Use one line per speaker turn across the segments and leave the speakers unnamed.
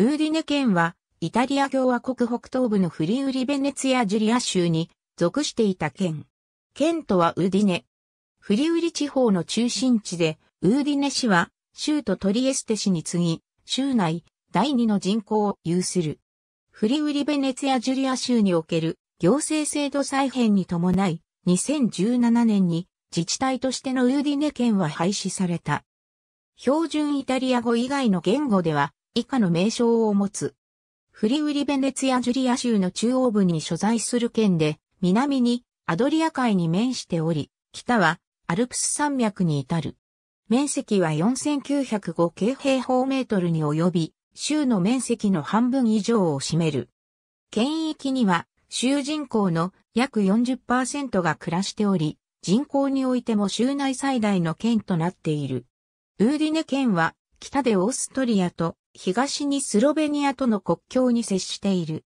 ウーディネ県は、イタリア共和国北東部のフリウリベネツィア・ジュリア州に属していた県。県とはウーディネ。フリウリ地方の中心地で、ウーディネ市は、州都トリエステ市に次ぎ、州内、第二の人口を有する。フリウリベネツィア・ジュリア州における行政制度再編に伴い、2017年に自治体としてのウーディネ県は廃止された。標準イタリア語以外の言語では、以下の名称を持つ。フリウリ・ベネツィア・ジュリア州の中央部に所在する県で、南にアドリア海に面しており、北はアルプス山脈に至る。面積は4905京平方メートルに及び、州の面積の半分以上を占める。県域には州人口の約40%が暮らしており、人口においても州内最大の県となっている。ウーディネ県は北でオーストリアと東にスロベニアとの国境に接している。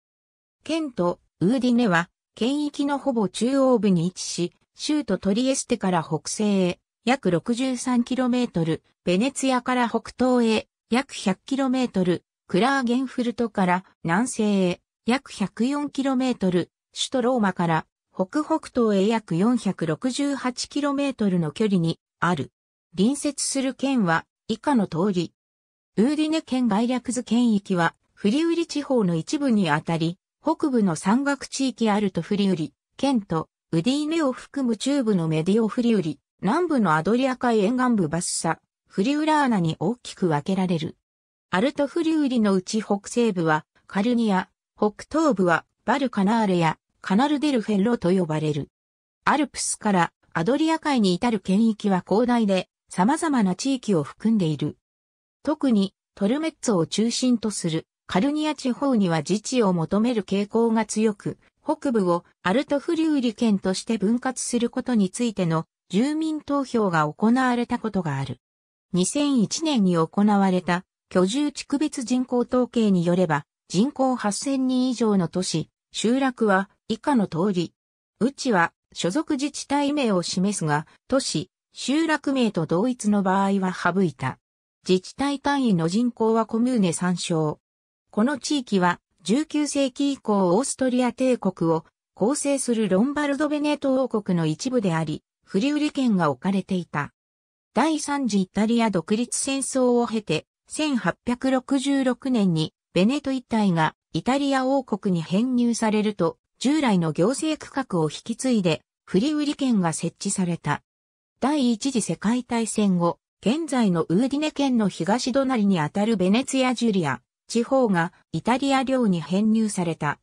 県とウーディネは県域のほぼ中央部に位置し、州都トリエステから北西へ約 63km、ベネツィアから北東へ約 100km、クラーゲンフルトから南西へ約 104km、首都ローマから北北東へ約 468km の距離にある。隣接する県は以下の通り。ウーディネ県概略図県域は、フリウリ地方の一部にあたり、北部の山岳地域アルトフリウリ、県とウディネを含む中部のメディオフリウリ、南部のアドリア海沿岸部バスサ、フリウラーナに大きく分けられる。アルトフリウリのうち北西部はカルニア、北東部はバルカナーレやカナルデルフェンロと呼ばれる。アルプスからアドリア海に至る県域は広大で、様々な地域を含んでいる。特にトルメッツォを中心とするカルニア地方には自治を求める傾向が強く、北部をアルトフリューリ県として分割することについての住民投票が行われたことがある。2001年に行われた居住地区別人口統計によれば、人口8000人以上の都市、集落は以下の通り。うちは所属自治体名を示すが、都市、集落名と同一の場合は省いた。自治体単位の人口はコムーネ参照。この地域は19世紀以降オーストリア帝国を構成するロンバルド・ベネート王国の一部であり、フリウリ県が置かれていた。第三次イタリア独立戦争を経て、1866年にベネト一帯がイタリア王国に編入されると、従来の行政区画を引き継いで、フリウリ県が設置された。第一次世界大戦後、現在のウーディネ県の東隣にあたるベネツィア・ジュリア地方がイタリア領に編入された。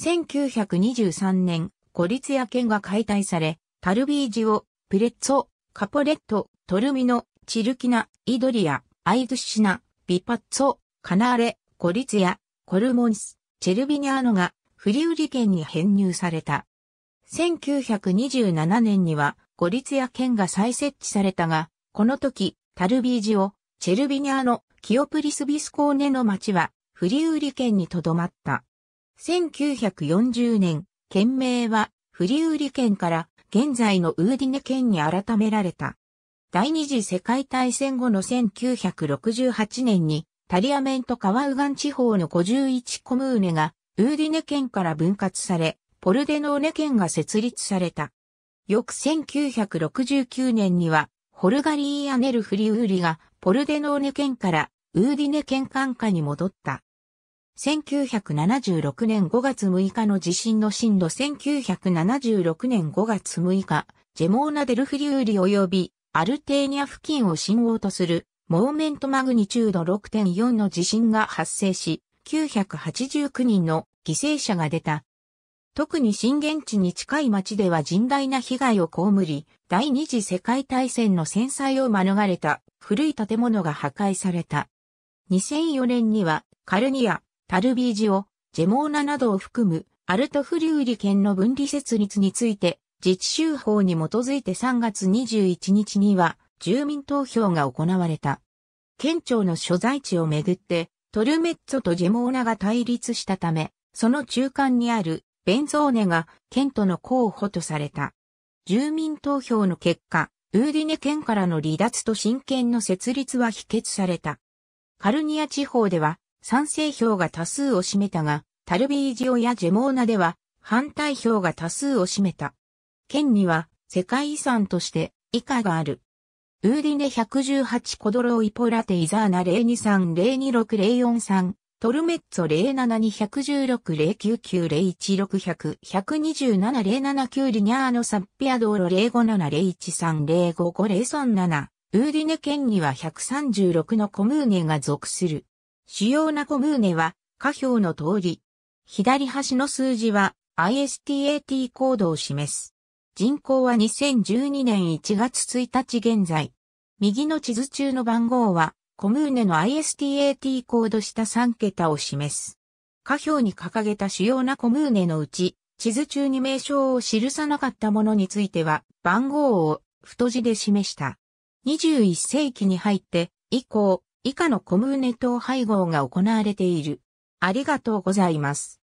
1923年、コリツィア県が解体され、タルビージオ、プレッツォ、カポレット、トルミノ、チルキナ、イドリア、アイドゥシナ、ビパッツォ、カナーレ、コリツィア、コルモンス、チェルビニャーノがフリウリ県に編入された。1927年には五律や剣が再設置されたが、この時、タルビージオ、チェルビニャーのキオプリスビスコーネの町は、フリウーリ県にとどまった。1940年、県名はフリウーリ県から現在のウーディネ県に改められた。第二次世界大戦後の1968年にタリアメント川ウガン地方の51コムーネがウーディネ県から分割され、ポルデノーネ県が設立された。翌1969年には、ホルガリー・アネル・フリウーリがポルデノーネ県からウーディネ県管下に戻った。1976年5月6日の地震の震度1976年5月6日、ジェモーナ・デル・フリウーリ及びアルテーニャ付近を信号とするモーメントマグニチュード6.4の地震が発生し、989人の犠牲者が出た特に震源地に近い町では甚大な被害を被り、第二次世界大戦の戦災を免れた古い建物が破壊された。2004年にはカルニア、タルビージオ、ジェモーナなどを含むアルトフリューリ県の分離設立について自治州法に基づいて3月21日には住民投票が行われた。県庁の所在地をめぐってトルメッツォとジェモーナが対立したため、その中間にあるベンゾーネが県との候補とされた。住民投票の結果、ウーディネ県からの離脱と新県の設立は否決された。カルニア地方では賛成票が多数を占めたが、タルビージオやジェモーナでは反対票が多数を占めた。県には世界遺産として以下がある。ウーディネ118コドロイポラテイザーナ023-026-043トルメッツォ0 7 2 1 6 0 9 9 0 1 6 1 2 7 0 7 9リニャーノサッピアドーロ05701305503ウーディネ県には136のコムーネが属する。主要なコムーネは、下表の通り。左端の数字は ISTAT コードを示す。人口は2012年1月1日現在。右の地図中の番号はコムーネの ISTAT コード下3桁を示す。下表に掲げた主要なコムーネのうち、地図中に名称を記さなかったものについては、番号を太字で示した。21世紀に入って、以降、以下のコムーネ等配合が行われている。ありがとうございます。